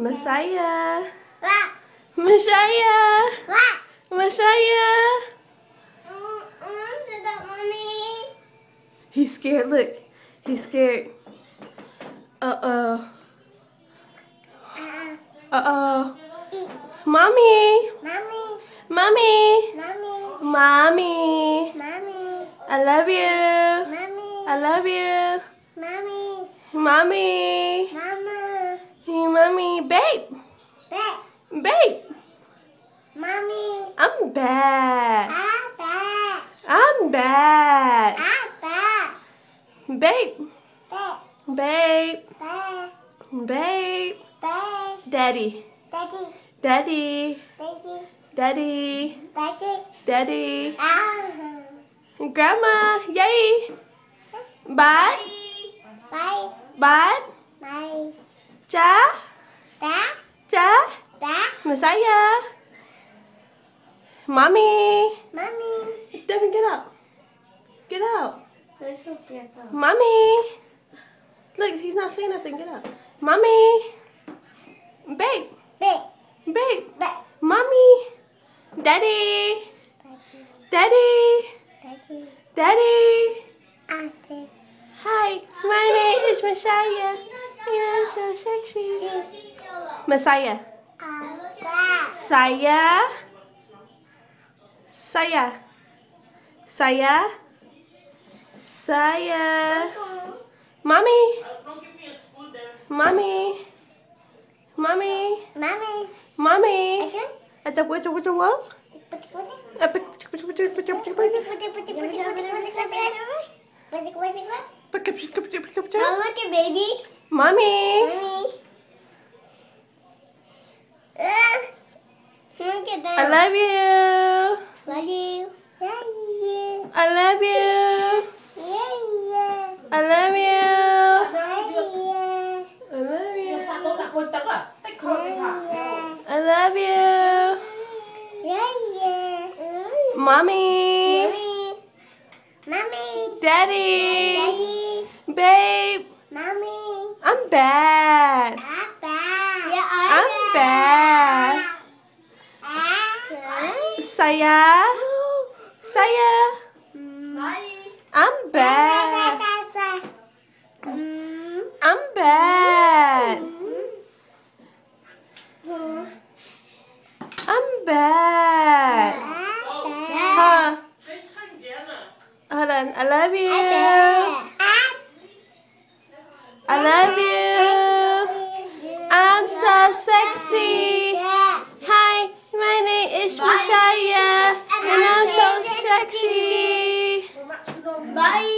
Messiah. Messiah. Messiah. Mm-hmm, mommy, He's scared. Look, he's scared. Uh oh. Uh oh. Mommy. Mommy. Mommy. Mommy. Mommy. Mommy. I love you. Mommy. I love you. Mommy. Mommy. Mommy babe. Babe. Babe. Mommy. I'm bad. I'm bad. I'm bad. I'm bad. Babe. Babe. Babe. Babe. Daddy. Daddy. Daddy. Daddy. Daddy. Daddy. Uh-huh. Grandma. Yay. Bye. Bye. Bye. Bye. Cha. Messiah. Mommy. Mommy. Devin, get out. Get out. Mommy. Look, he's not saying nothing. Get out. Mommy. Babe. Babe. Babe. Babe. Mommy. Daddy. Daddy. Daddy. Daddy. Daddy. Hi, my name is Messiah. You're so sexy. Messiah. saya saya saya saya mami mami mami mami mami acap gue acap gue Mommy. Mommy. at them. I love you. Love you. Love you. I love you. Yeah. I love you. I love you. I love you. Mommy. Mommy. Daddy. Daddy. Babe. Mommy. I'm back. Saya. Saya. I'm bad. I'm bad. I'm bad. Huh. Hold on. I love you. I love you. I'm so sexy. Hi, my name is Michelle. Bye.